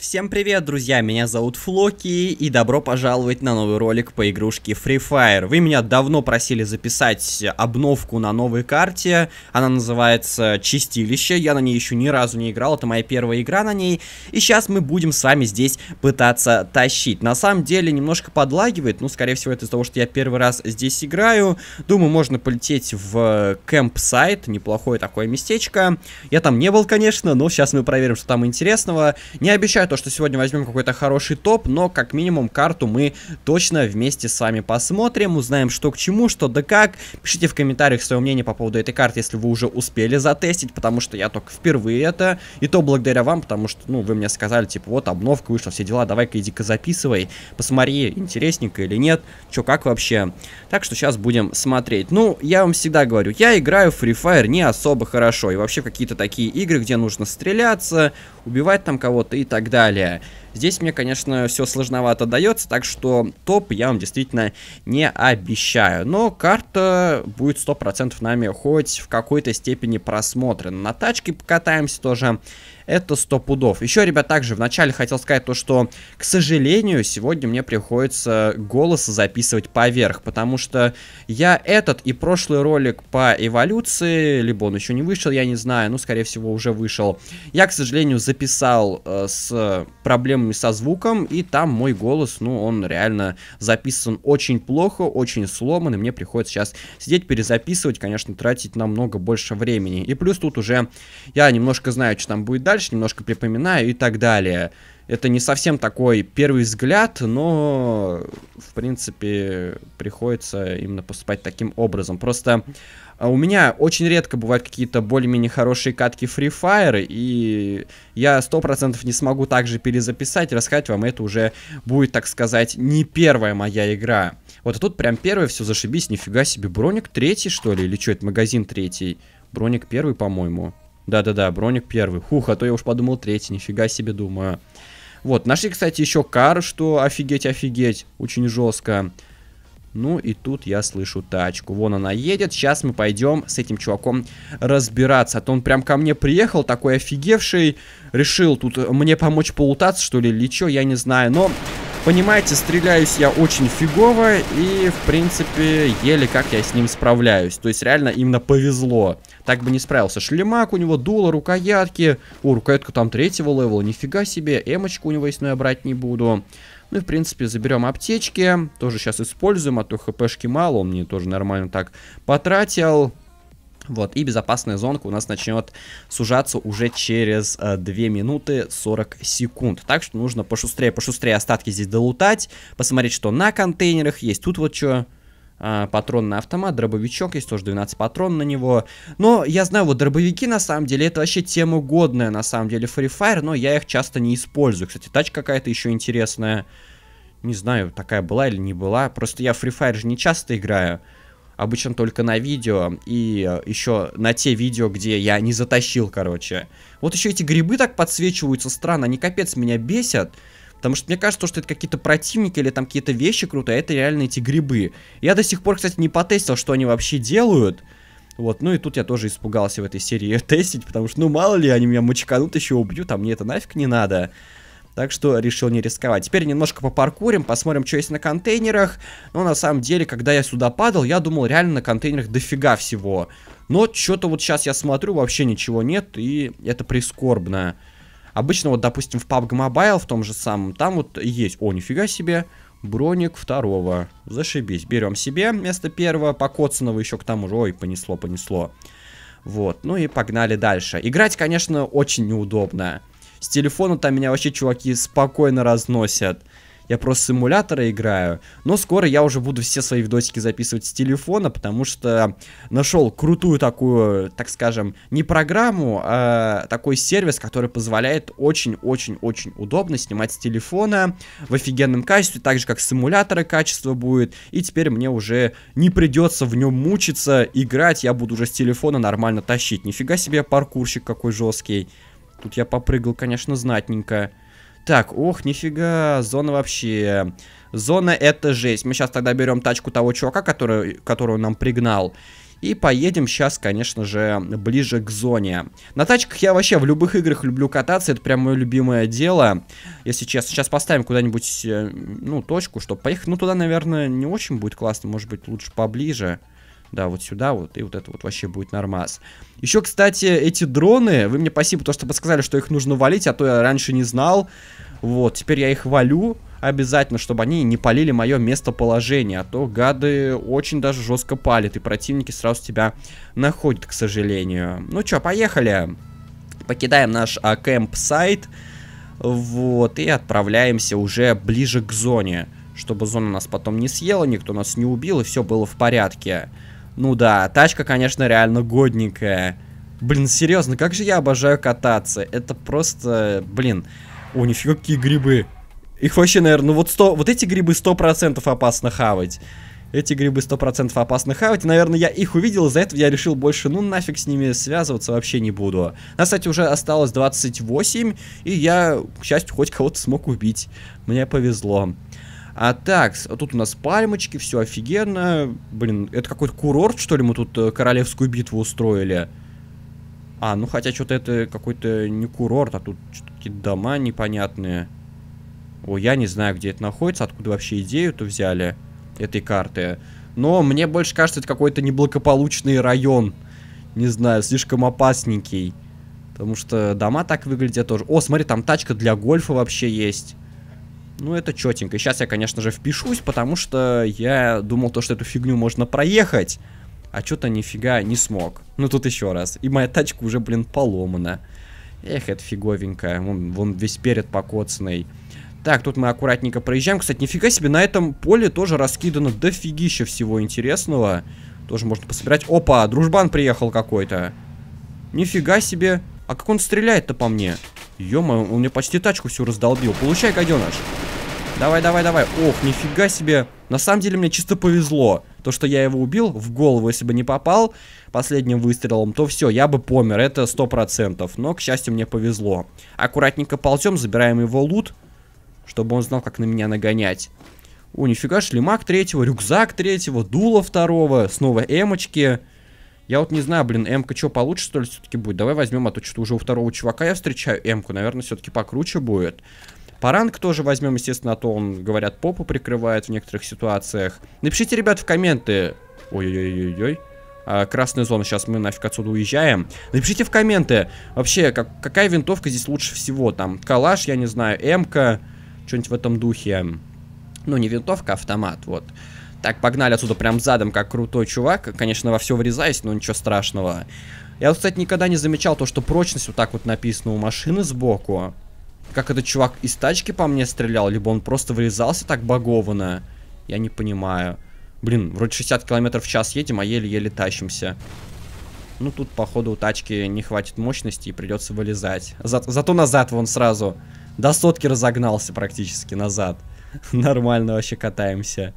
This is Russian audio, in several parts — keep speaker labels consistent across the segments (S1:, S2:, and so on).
S1: Всем привет, друзья, меня зовут Флоки, и добро пожаловать на новый ролик по игрушке Free Fire. Вы меня давно просили записать обновку на новой карте, она называется Чистилище, я на ней еще ни разу не играл, это моя первая игра на ней, и сейчас мы будем с вами здесь пытаться тащить. На самом деле немножко подлагивает, ну, скорее всего, это из-за того, что я первый раз здесь играю. Думаю, можно полететь в кемп сайт неплохое такое местечко. Я там не был, конечно, но сейчас мы проверим, что там интересного. Не обещаю то, что сегодня возьмем какой-то хороший топ, но как минимум карту мы точно вместе с вами посмотрим, узнаем что к чему, что да как. Пишите в комментариях свое мнение по поводу этой карты, если вы уже успели затестить, потому что я только впервые это, и то благодаря вам, потому что, ну, вы мне сказали, типа, вот, обновка вышла, все дела, давай-ка иди-ка записывай, посмотри, интересненько или нет, чё, как вообще. Так что сейчас будем смотреть. Ну, я вам всегда говорю, я играю в Free Fire не особо хорошо, и вообще какие-то такие игры, где нужно стреляться, убивать там кого-то и так далее далее. Здесь мне, конечно, все сложновато дается, так что топ я вам действительно не обещаю. Но карта будет 100% нами хоть в какой-то степени просмотрена. На тачке покатаемся тоже это 100 пудов. Еще, ребят, также вначале хотел сказать то, что, к сожалению, сегодня мне приходится голос записывать поверх, потому что я этот и прошлый ролик по эволюции, либо он еще не вышел, я не знаю, ну, скорее всего, уже вышел. Я, к сожалению, записал э, с проблемами со звуком, и там мой голос, ну, он реально записан очень плохо, очень сломан, и мне приходится сейчас сидеть, перезаписывать, конечно, тратить намного больше времени. И плюс тут уже я немножко знаю, что там будет дальше, дальше, немножко припоминаю и так далее. Это не совсем такой первый взгляд, но, в принципе, приходится именно поступать таким образом. Просто а, у меня очень редко бывают какие-то более-менее хорошие катки Free Fire, и я 100% не смогу также перезаписать, рассказать вам, это уже будет, так сказать, не первая моя игра. Вот, а тут прям первое, все, зашибись, нифига себе, броник третий, что ли, или что, это магазин третий? Броник первый, по-моему. Да-да-да, броник первый. Хух, а то я уж подумал третий, нифига себе думаю. Вот, нашли, кстати, еще кар, что офигеть, офигеть, очень жестко. Ну и тут я слышу тачку. Вон она едет. Сейчас мы пойдем с этим чуваком разбираться. А то он прям ко мне приехал, такой офигевший. Решил тут мне помочь полутаться, что ли, или что, я не знаю. Но Понимаете, стреляюсь я очень фигово и, в принципе, еле как я с ним справляюсь. То есть реально именно повезло. Так бы не справился. Шлемак у него, дуло, рукоятки. О, рукоятка там третьего левела, нифига себе. Эмочку у него есть, но я брать не буду. Ну и, в принципе, заберем аптечки. Тоже сейчас используем, а то хпшки мало. Он мне тоже нормально так потратил. Вот, и безопасная зонка у нас начнет сужаться уже через э, 2 минуты 40 секунд. Так что нужно пошустрее, пошустрее остатки здесь долутать, посмотреть, что на контейнерах есть. Тут вот что а, патронный автомат, дробовичок, есть тоже 12 патрон на него. Но я знаю, вот дробовики на самом деле это вообще тема годная на самом деле Free Fire, но я их часто не использую. Кстати, тачка какая-то еще интересная. Не знаю, такая была или не была. Просто я в Free Fire же не часто играю обычно только на видео и э, еще на те видео, где я не затащил, короче. Вот еще эти грибы так подсвечиваются странно, они капец меня бесят. Потому что мне кажется, что это какие-то противники или там какие-то вещи крутые, а это реально эти грибы. Я до сих пор, кстати, не потестил, что они вообще делают. Вот, ну и тут я тоже испугался в этой серии тестить, потому что, ну, мало ли, они меня мочканут еще убьют, а мне это нафиг не надо. Так что решил не рисковать. Теперь немножко попаркурим, посмотрим, что есть на контейнерах. Но на самом деле, когда я сюда падал, я думал, реально на контейнерах дофига всего. Но что-то вот сейчас я смотрю, вообще ничего нет, и это прискорбно. Обычно вот, допустим, в PUBG Mobile, в том же самом, там вот есть... О, нифига себе! Броник второго. Зашибись. Берем себе место первого. Покоцанного еще к тому же. Ой, понесло, понесло. Вот. Ну и погнали дальше. Играть, конечно, очень неудобно. С телефона там меня вообще чуваки спокойно разносят. Я просто с играю. Но скоро я уже буду все свои видосики записывать с телефона, потому что нашел крутую такую, так скажем, не программу, а такой сервис, который позволяет очень-очень-очень удобно снимать с телефона в офигенном качестве, так же как с качество будет. И теперь мне уже не придется в нем мучиться, играть, я буду уже с телефона нормально тащить. Нифига себе паркурщик какой жесткий. Тут я попрыгал, конечно, знатненько. Так, ох, нифига, зона вообще... Зона это жесть. Мы сейчас тогда берем тачку того чувака, который, которую нам пригнал. И поедем сейчас, конечно же, ближе к зоне. На тачках я вообще в любых играх люблю кататься, это прям мое любимое дело. Если честно, сейчас поставим куда-нибудь, э, ну, точку, чтобы поехать. Ну, туда, наверное, не очень будет классно, может быть, лучше Поближе. Да, вот сюда вот, и вот это вот вообще будет нормас. Еще, кстати, эти дроны, вы мне спасибо, то, что подсказали, что их нужно валить, а то я раньше не знал. Вот, теперь я их валю обязательно, чтобы они не полили мое местоположение, а то гады очень даже жестко палят, и противники сразу тебя находят, к сожалению. Ну чё, поехали! Покидаем наш а, кэмп-сайт, вот, и отправляемся уже ближе к зоне, чтобы зона нас потом не съела, никто нас не убил, и все было в порядке. Ну да, тачка, конечно, реально годненькая. Блин, серьезно, как же я обожаю кататься. Это просто, блин, о, нифига какие грибы. Их вообще, наверное, ну вот сто, вот эти грибы 100% опасно хавать. Эти грибы 100% опасно хавать. И, Наверное, я их увидел, из-за этого я решил больше, ну нафиг с ними связываться вообще не буду. Нас, кстати, уже осталось 28, и я, к счастью, хоть кого-то смог убить. Мне повезло. А так, тут у нас пальмочки, все офигенно. Блин, это какой-то курорт, что ли, мы тут э, королевскую битву устроили? А, ну хотя что-то это какой-то не курорт, а тут какие-то дома непонятные. О, я не знаю, где это находится, откуда вообще идею-то взяли этой карты. Но мне больше кажется, это какой-то неблагополучный район. Не знаю, слишком опасненький. Потому что дома так выглядят тоже. О, смотри, там тачка для гольфа вообще есть. Ну, это четенько. И сейчас я, конечно же, впишусь, потому что я думал то, что эту фигню можно проехать, а что-то нифига не смог. Ну, тут еще раз. И моя тачка уже, блин, поломана. Эх, это фиговенько. Вон, вон весь перед покоцанный. Так, тут мы аккуратненько проезжаем. Кстати, нифига себе, на этом поле тоже раскидано дофигища всего интересного. Тоже можно пособирать. Опа, дружбан приехал какой-то. Нифига себе. А как он стреляет-то по мне? Ё-моё, он мне почти тачку всю раздолбил. Получай, гаденыш. Давай, давай, давай. Ох, нифига себе. На самом деле мне чисто повезло. То, что я его убил, в голову, если бы не попал последним выстрелом, то все, я бы помер. Это сто процентов. Но, к счастью, мне повезло. Аккуратненько ползем, забираем его лут, чтобы он знал, как на меня нагонять. О, нифига, шлемак третьего, рюкзак третьего, дуло второго, снова эмочки. Я вот не знаю, блин, эмка что получше, что ли, все-таки будет? Давай возьмем, а то что-то уже у второго чувака я встречаю эмку. Наверное, все-таки покруче будет. Паранг тоже возьмем, естественно, а то он, говорят, попу прикрывает в некоторых ситуациях. Напишите, ребят, в комменты. Ой-ой-ой-ой-ой. А, красная зона, сейчас мы нафиг отсюда уезжаем. Напишите в комменты, вообще, как, какая винтовка здесь лучше всего. Там, калаш, я не знаю, эмка, что-нибудь в этом духе. Ну, не винтовка, а автомат, вот. Так, погнали отсюда прям задом, как крутой чувак. Конечно, во все врезаюсь, но ничего страшного. Я, кстати, никогда не замечал то, что прочность вот так вот написана у машины сбоку как этот чувак из тачки по мне стрелял, либо он просто вырезался так багованно. Я не понимаю. Блин, вроде 60 км в час едем, а еле-еле тащимся. Ну, тут, походу, у тачки не хватит мощности и придется вылезать. За зато назад вон сразу. До сотки разогнался практически назад. Нормально вообще катаемся.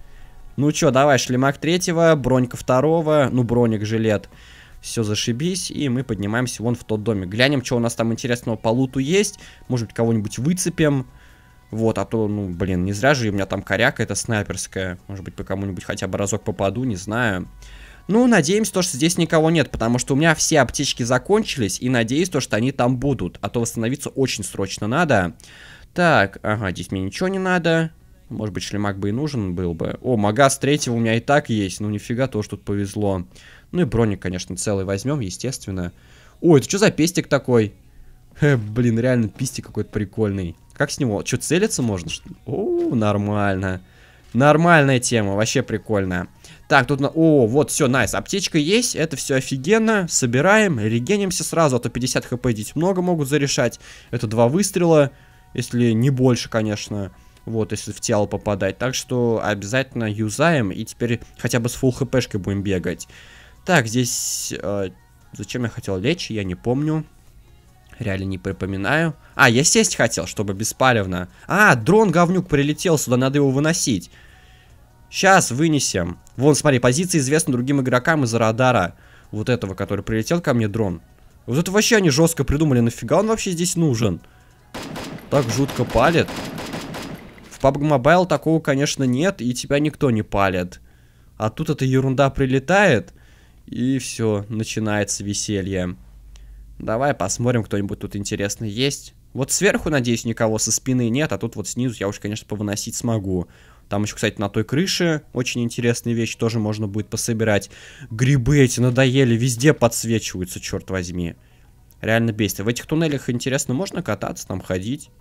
S1: Ну чё, давай, шлемак третьего, бронька второго, ну, броник, жилет все зашибись, и мы поднимаемся вон в тот домик. Глянем, что у нас там интересного по луту есть, может быть, кого-нибудь выцепим. Вот, а то, ну, блин, не зря же у меня там коряка это снайперская. Может быть, по кому-нибудь хотя бы разок попаду, не знаю. Ну, надеемся, то, что здесь никого нет, потому что у меня все аптечки закончились, и надеюсь, то, что они там будут, а то восстановиться очень срочно надо. Так, ага, здесь мне ничего не надо. Может быть, шлемак бы и нужен был бы. О, магаз третьего у меня и так есть. Ну, нифига, что тут повезло. Ну и броник, конечно, целый возьмем, естественно. Ой, это что за пестик такой? Хе, блин, реально пистик какой-то прикольный. Как с него? Что, целиться можно? О, нормально. Нормальная тема, вообще прикольная. Так, тут... На... О, вот, все, найс. Аптечка есть, это все офигенно. Собираем, регенимся сразу, а то 50 хп здесь много могут зарешать. Это два выстрела, если не больше, конечно вот, если в тело попадать. Так что обязательно юзаем, и теперь хотя бы с фул хпшкой будем бегать. Так, здесь... Э, зачем я хотел лечь, я не помню. Реально не припоминаю. А, я сесть хотел, чтобы беспалевно. А, дрон говнюк прилетел сюда, надо его выносить. Сейчас вынесем. Вон, смотри, позиция известна другим игрокам из радара. Вот этого, который прилетел ко мне, дрон. Вот это вообще они жестко придумали, нафига он вообще здесь нужен? Так жутко палит. В PUBG Mobile такого, конечно, нет, и тебя никто не палит. А тут эта ерунда прилетает, и все, начинается веселье. Давай посмотрим, кто-нибудь тут интересный есть. Вот сверху, надеюсь, никого со спины нет, а тут вот снизу я уж, конечно, повыносить смогу. Там еще, кстати, на той крыше очень интересные вещи тоже можно будет пособирать. Грибы эти надоели, везде подсвечиваются, черт возьми. Реально бестия. В этих туннелях, интересно, можно кататься, там ходить?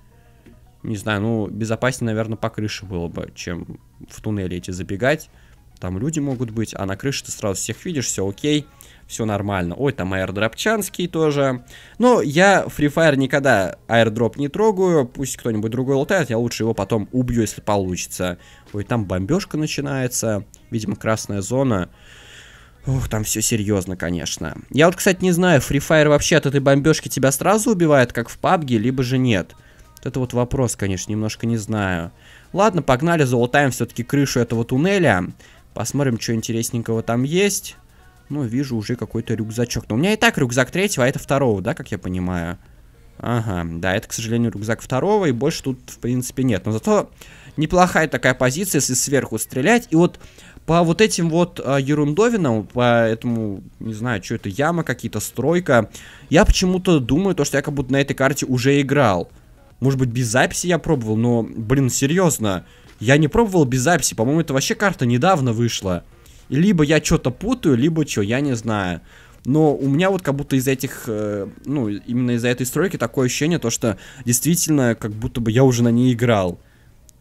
S1: не знаю, ну, безопаснее, наверное, по крыше было бы, чем в туннеле эти забегать. Там люди могут быть, а на крыше ты сразу всех видишь, все окей, все нормально. Ой, там аирдропчанский тоже. Но я Free Fire никогда аирдроп не трогаю, пусть кто-нибудь другой лутает, я лучше его потом убью, если получится. Ой, там бомбежка начинается, видимо, красная зона. Ух, там все серьезно, конечно. Я вот, кстати, не знаю, Free Fire вообще от этой бомбежки тебя сразу убивает, как в PUBG, либо же нет. Вот это вот вопрос, конечно, немножко не знаю. Ладно, погнали, золотаем все-таки крышу этого туннеля. Посмотрим, что интересненького там есть. Ну, вижу уже какой-то рюкзачок. Но у меня и так рюкзак третьего, а это второго, да, как я понимаю? Ага, да, это, к сожалению, рюкзак второго, и больше тут, в принципе, нет. Но зато неплохая такая позиция, если сверху стрелять. И вот по вот этим вот э, ерундовинам, по этому, не знаю, что это, яма какие-то, стройка, я почему-то думаю, то, что я как будто на этой карте уже играл. Может быть, без записи я пробовал, но, блин, серьезно. Я не пробовал без записи. По-моему, это вообще карта недавно вышла. И либо я что-то путаю, либо что, я не знаю. Но у меня вот как будто из этих, э, ну, именно из-за этой стройки такое ощущение, то что действительно, как будто бы я уже на ней играл.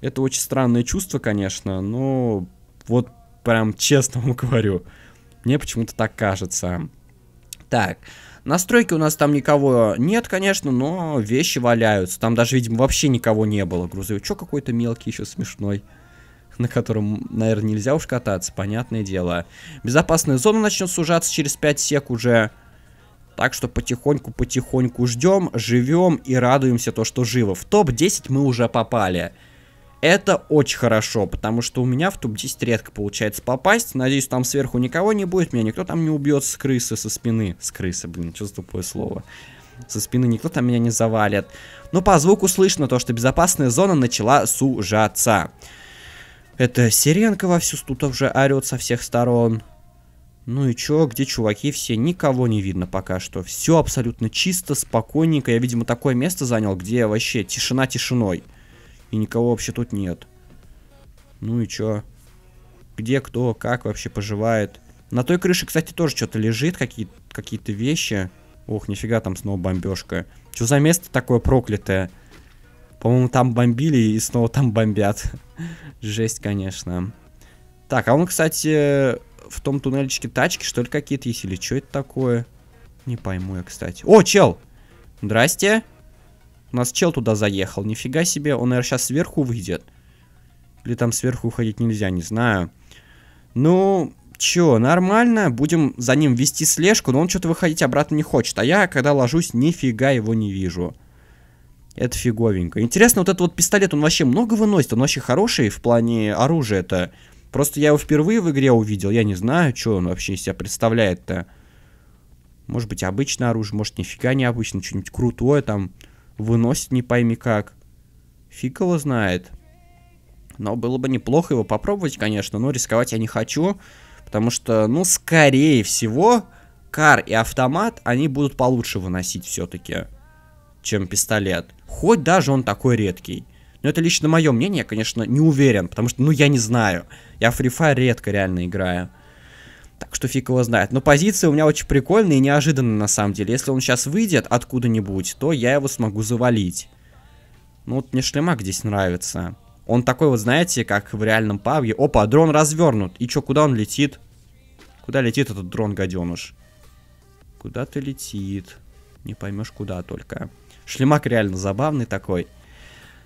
S1: Это очень странное чувство, конечно, но вот прям честно вам говорю, мне почему-то так кажется. Так, Настройки у нас там никого нет, конечно, но вещи валяются. Там даже, видимо, вообще никого не было. Грузовичок какой-то мелкий еще смешной на котором, наверное, нельзя уж кататься, понятное дело. Безопасная зона начнет сужаться через 5 сек уже. Так что потихоньку-потихоньку ждем, живем и радуемся то, что живо. В топ-10 мы уже попали. Это очень хорошо, потому что у меня в топ-10 редко получается попасть. Надеюсь, там сверху никого не будет, меня никто там не убьет с крысы, со спины. С крысы, блин, что за тупое слово. Со спины никто там меня не завалит. Но по звуку слышно то, что безопасная зона начала сужаться. Это Сиренко вовсю тут уже орет со всех сторон. Ну и чё, где чуваки все? Никого не видно пока что. Все абсолютно чисто, спокойненько. Я, видимо, такое место занял, где вообще тишина тишиной и никого вообще тут нет. Ну и чё? Где, кто, как вообще поживает? На той крыше, кстати, тоже что-то лежит, какие-то какие, какие вещи. Ох, нифига, там снова бомбежка. Что за место такое проклятое? По-моему, там бомбили и снова там бомбят. Жесть, конечно. Так, а он, кстати, в том туннельчике тачки, что ли, какие-то есть? Или что это такое? Не пойму я, кстати. О, чел! Здрасте. У нас чел туда заехал. Нифига себе, он, наверное, сейчас сверху выйдет. Или там сверху уходить нельзя, не знаю. Ну, чё, нормально. Будем за ним вести слежку, но он что-то выходить обратно не хочет. А я, когда ложусь, нифига его не вижу. Это фиговенько. Интересно, вот этот вот пистолет, он вообще много выносит? Он вообще хороший в плане оружия это. Просто я его впервые в игре увидел. Я не знаю, что он вообще из себя представляет-то. Может быть, обычное оружие, может, нифига необычное, что-нибудь крутое там выносит не пойми как. Фиг его знает. Но было бы неплохо его попробовать, конечно, но рисковать я не хочу, потому что, ну, скорее всего, кар и автомат, они будут получше выносить все-таки, чем пистолет. Хоть даже он такой редкий. Но это лично мое мнение, я, конечно, не уверен, потому что, ну, я не знаю. Я Free Fire редко реально играю. Так что фиг его знает. Но позиция у меня очень прикольная и неожиданная на самом деле. Если он сейчас выйдет откуда-нибудь, то я его смогу завалить. Ну вот мне шлемак здесь нравится. Он такой вот, знаете, как в реальном пабге. Опа, дрон развернут. И чё, куда он летит? Куда летит этот дрон, гаденыш? Куда ты летит? Не поймешь куда только. Шлемак реально забавный такой.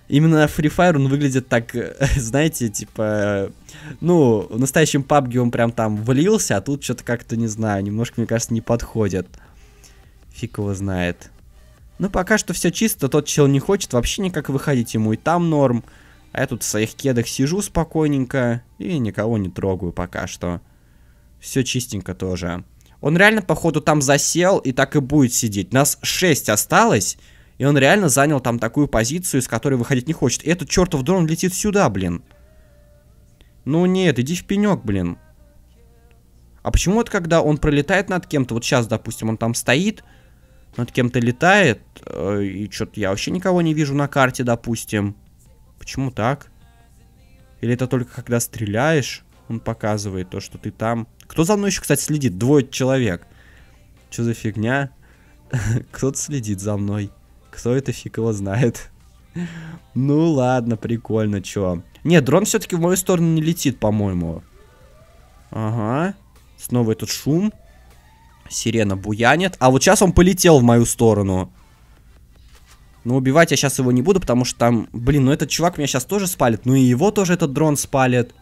S1: Именно Free Fire, он выглядит так, знаете, типа, ну, в настоящем PUBG он прям там влился, а тут что-то как-то, не знаю, немножко, мне кажется, не подходит. Фиг его знает. Ну, пока что все чисто, тот чел не хочет вообще никак выходить, ему и там норм. А я тут в своих кедах сижу спокойненько и никого не трогаю пока что. Все чистенько тоже. Он реально, походу, там засел и так и будет сидеть. Нас 6 осталось, и он реально занял там такую позицию, из которой выходить не хочет. И этот чертов дрон летит сюда, блин. Ну нет, иди в пенек, блин. А почему вот когда он пролетает над кем-то, вот сейчас, допустим, он там стоит, над кем-то летает, э, и что-то я вообще никого не вижу на карте, допустим. Почему так? Или это только когда стреляешь, он показывает то, что ты там. Кто за мной еще, кстати, следит? Двое человек. Что за фигня? Кто-то следит за мной. Кто это фиг его знает? Ну ладно, прикольно, чё. Нет, дрон все-таки в мою сторону не летит, по-моему. Ага. Снова этот шум. Сирена буянит. А вот сейчас он полетел в мою сторону. Но убивать я сейчас его не буду, потому что там... Блин, ну этот чувак меня сейчас тоже спалит. Ну и его тоже этот дрон спалит.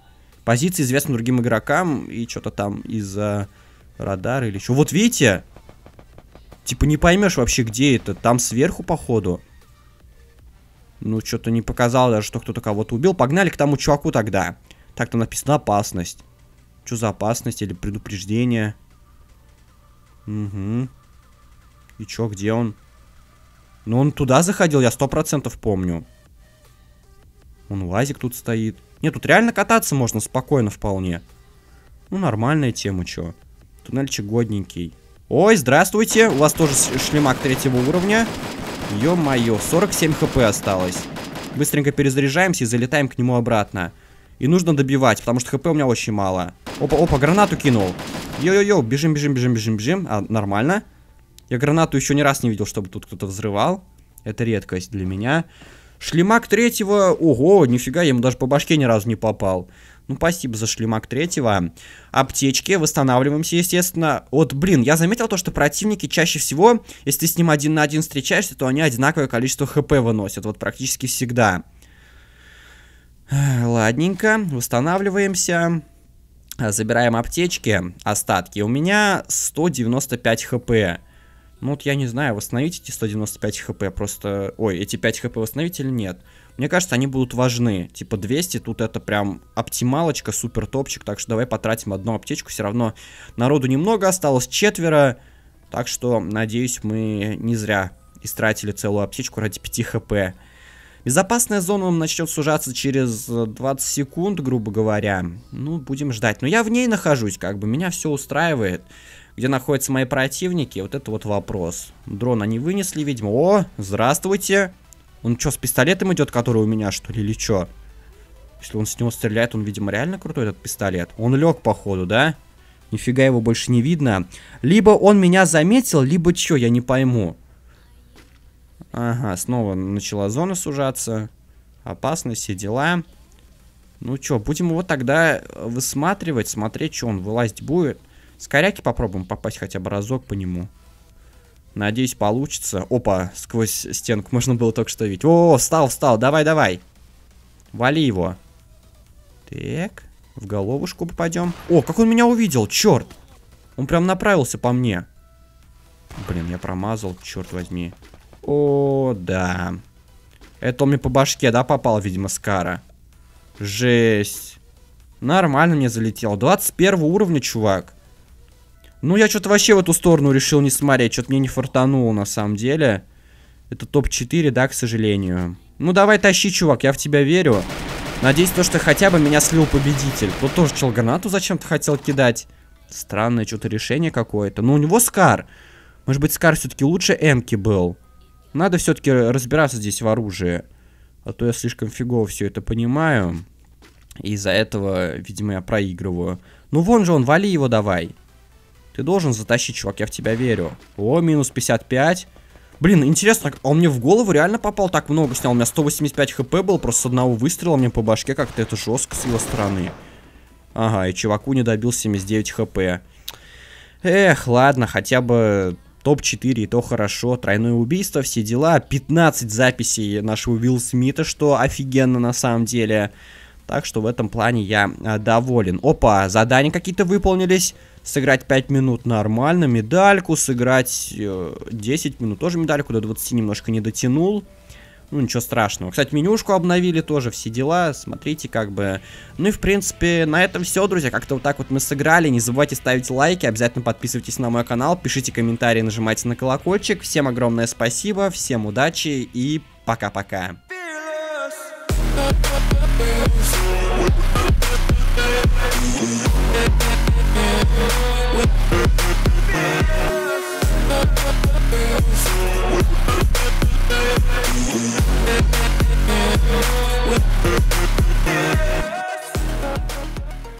S1: Позиция известна другим игрокам. И что-то там из-за радара или что. Вот видите? Типа не поймешь вообще, где это. Там сверху, походу. Ну, что-то не показал даже, что кто-то кого-то убил. Погнали к тому чуваку тогда. Так, там написано опасность. Что за опасность или предупреждение? Угу. И чё, где он? Ну, он туда заходил, я сто процентов помню. Он лазик тут стоит. Нет, тут реально кататься можно спокойно вполне. Ну, нормальная тема, чё. Туннельчик годненький. Ой, здравствуйте. У вас тоже шлемак третьего уровня. Ё-моё, 47 хп осталось. Быстренько перезаряжаемся и залетаем к нему обратно. И нужно добивать, потому что хп у меня очень мало. Опа, опа, гранату кинул. Йо-йо-йо, бежим, бежим, бежим, бежим, бежим. А, нормально. Я гранату еще ни раз не видел, чтобы тут кто-то взрывал. Это редкость для меня. Шлемак третьего... Ого, нифига, я ему даже по башке ни разу не попал. Ну, спасибо за шлемак третьего. Аптечки, восстанавливаемся, естественно. Вот, блин, я заметил то, что противники чаще всего, если ты с ним один на один встречаешься, то они одинаковое количество хп выносят, вот практически всегда. Ладненько, восстанавливаемся. Забираем аптечки, остатки. У меня 195 хп. Ну вот я не знаю, восстановить эти 195 хп просто... Ой, эти 5 хп восстановить или нет? Мне кажется, они будут важны. Типа 200, тут это прям оптималочка, супер топчик. Так что давай потратим одну аптечку. Все равно народу немного, осталось четверо. Так что, надеюсь, мы не зря истратили целую аптечку ради 5 хп. Безопасная зона начнет сужаться через 20 секунд, грубо говоря. Ну, будем ждать. Но я в ней нахожусь, как бы, меня все устраивает где находятся мои противники, вот это вот вопрос. Дрон они вынесли, видимо. О, здравствуйте. Он что, с пистолетом идет, который у меня, что ли, или что? Если он с него стреляет, он, видимо, реально крутой, этот пистолет. Он лег, походу, да? Нифига его больше не видно. Либо он меня заметил, либо что, я не пойму. Ага, снова начала зона сужаться. Опасность, все дела. Ну что, будем его тогда высматривать, смотреть, что он вылазить будет. С коряки попробуем попасть хотя бы разок по нему. Надеюсь, получится. Опа, сквозь стенку можно было только что видеть. О, встал, встал, давай, давай. Вали его. Так, в головушку попадем. О, как он меня увидел, черт. Он прям направился по мне. Блин, я промазал, черт возьми. О, да. Это он мне по башке, да, попал, видимо, Скара. Жесть. Нормально мне залетел. 21 уровня, чувак. Ну, я что-то вообще в эту сторону решил не смотреть. Что-то мне не фартануло, на самом деле. Это топ-4, да, к сожалению. Ну, давай тащи, чувак, я в тебя верю. Надеюсь, то, что хотя бы меня слил победитель. Тут тоже чел гранату зачем-то хотел кидать. Странное что-то решение какое-то. Но у него Скар. Может быть, Скар все-таки лучше Эмки был. Надо все-таки разбираться здесь в оружии. А то я слишком фигово все это понимаю. И из-за этого, видимо, я проигрываю. Ну, вон же он, вали его давай. Ты должен затащить, чувак, я в тебя верю. О, минус 55. Блин, интересно, он а мне в голову реально попал так много, снял. У меня 185 хп был, просто с одного выстрела мне по башке как-то это жестко с его стороны. Ага, и чуваку не добил 79 хп. Эх, ладно, хотя бы топ-4, и то хорошо. Тройное убийство, все дела. 15 записей нашего Уилл Смита, что офигенно на самом деле. Так что в этом плане я а, доволен. Опа, задания какие-то выполнились сыграть 5 минут нормально, медальку, сыграть 10 э, минут тоже медальку, до 20 немножко не дотянул. Ну, ничего страшного. Кстати, менюшку обновили тоже, все дела, смотрите, как бы. Ну и, в принципе, на этом все, друзья. Как-то вот так вот мы сыграли. Не забывайте ставить лайки, обязательно подписывайтесь на мой канал, пишите комментарии, нажимайте на колокольчик. Всем огромное спасибо, всем удачи и пока-пока. We'll